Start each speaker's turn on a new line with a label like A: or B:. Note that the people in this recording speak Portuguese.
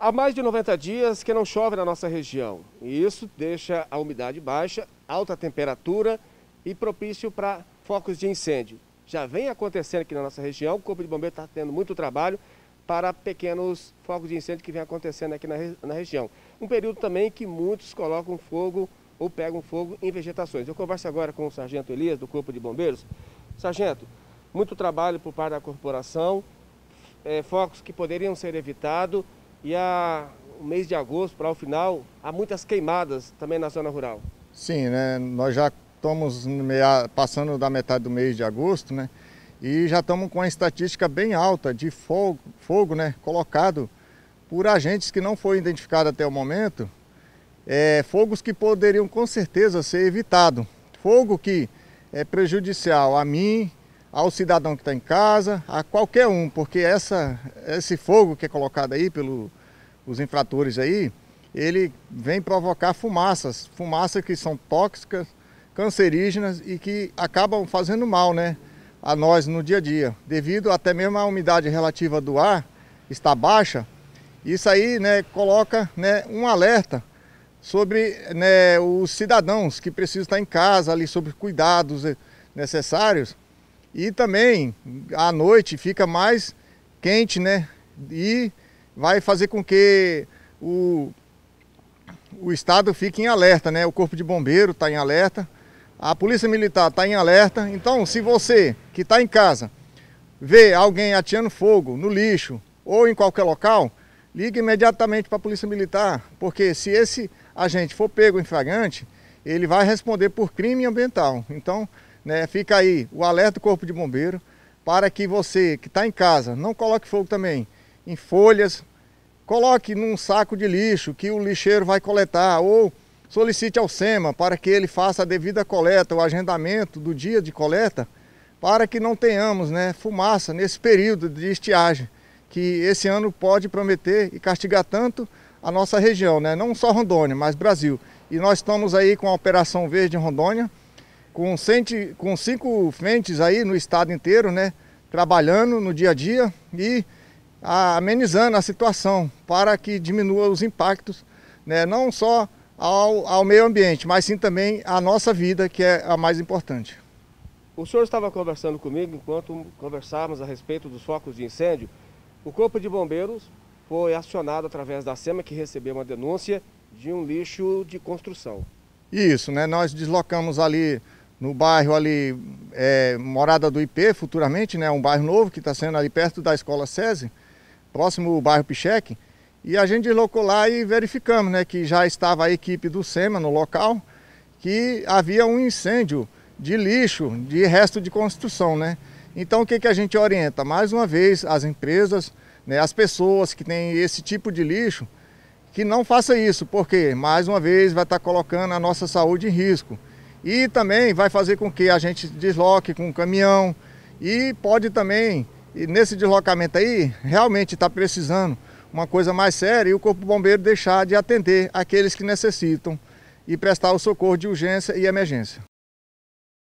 A: Há mais de 90 dias que não chove na nossa região e isso deixa a umidade baixa, alta temperatura e propício para focos de incêndio. Já vem acontecendo aqui na nossa região, o Corpo de bombeiros está tendo muito trabalho para pequenos focos de incêndio que vem acontecendo aqui na, na região. Um período também que muitos colocam fogo ou pegam fogo em vegetações. Eu converso agora com o Sargento Elias, do Corpo de Bombeiros. Sargento, muito trabalho por parte da corporação, é, focos que poderiam ser evitados e a, o mês de agosto, para o final, há muitas queimadas também na zona rural.
B: Sim, né? nós já estamos meia, passando da metade do mês de agosto, né? E já estamos com uma estatística bem alta de fogo, fogo né? colocado por agentes que não foi identificado até o momento, é, fogos que poderiam com certeza ser evitados. Fogo que é prejudicial a mim, ao cidadão que está em casa, a qualquer um, porque essa, esse fogo que é colocado aí pelos infratores aí, ele vem provocar fumaças, fumaças que são tóxicas, cancerígenas e que acabam fazendo mal né, a nós no dia a dia. Devido até mesmo à umidade relativa do ar está baixa, isso aí né, coloca né, um alerta sobre né, os cidadãos que precisam estar em casa ali, sobre cuidados necessários e também à noite fica mais quente, né? E vai fazer com que o, o estado fique em alerta, né? O corpo de bombeiro está em alerta, a polícia militar está em alerta. Então, se você que está em casa vê alguém atirando fogo no lixo ou em qualquer local, ligue imediatamente para a polícia militar, porque se esse agente for pego em flagrante, ele vai responder por crime ambiental. Então, né? Fica aí o alerta do Corpo de Bombeiro para que você que está em casa não coloque fogo também em folhas, coloque num saco de lixo que o lixeiro vai coletar ou solicite ao SEMA para que ele faça a devida coleta, o agendamento do dia de coleta, para que não tenhamos né, fumaça nesse período de estiagem, que esse ano pode prometer e castigar tanto a nossa região, né? não só Rondônia, mas Brasil. E nós estamos aí com a Operação Verde em Rondônia, com, centi, com cinco frentes aí no estado inteiro, né? Trabalhando no dia a dia e amenizando a situação para que diminua os impactos, né? Não só ao, ao meio ambiente, mas sim também à nossa vida, que é a mais importante.
A: O senhor estava conversando comigo enquanto conversávamos a respeito dos focos de incêndio. O Corpo de Bombeiros foi acionado através da SEMA, que recebeu uma denúncia de um lixo de construção. Isso, né?
B: Nós deslocamos ali no bairro ali, é, Morada do IP, futuramente, né? Um bairro novo que está sendo ali perto da escola SESI, próximo ao bairro Picheque. E a gente deslocou lá e verificamos, né? Que já estava a equipe do SEMA no local, que havia um incêndio de lixo, de resto de construção, né? Então, o que, que a gente orienta? Mais uma vez, as empresas, né, as pessoas que têm esse tipo de lixo, que não faça isso, porque, mais uma vez, vai estar tá colocando a nossa saúde em risco e também vai fazer com que a gente desloque com o caminhão e pode também, nesse deslocamento aí, realmente está precisando uma coisa mais séria e o Corpo Bombeiro deixar de atender aqueles que necessitam e prestar o socorro de urgência e emergência.